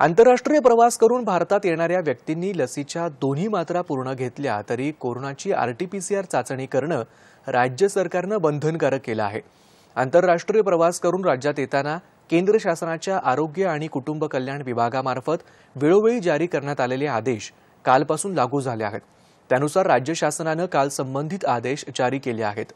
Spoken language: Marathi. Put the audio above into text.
आंतरराष्ट्रीय प्रवास करून भारतात येणाऱ्या व्यक्तींनी लसीच्या दोन्ही मात्रा पूर्ण घेतल्या तरी कोरोनाची आरटीपीसीआर चाचणी करणं राज्य सरकारनं बंधनकारक केलं आहे आंतरराष्ट्रीय प्रवास करून राज्यात येताना केंद्र शासनाच्या आरोग्य आणि कुटुंब कल्याण विभागामार्फत वेळोवेळी जारी करण्यात आलेले आदेश कालपासून लागू झाले आहेत त्यानुसार राज्य शासनानं काल संबंधित आदेश जारी केले आहेत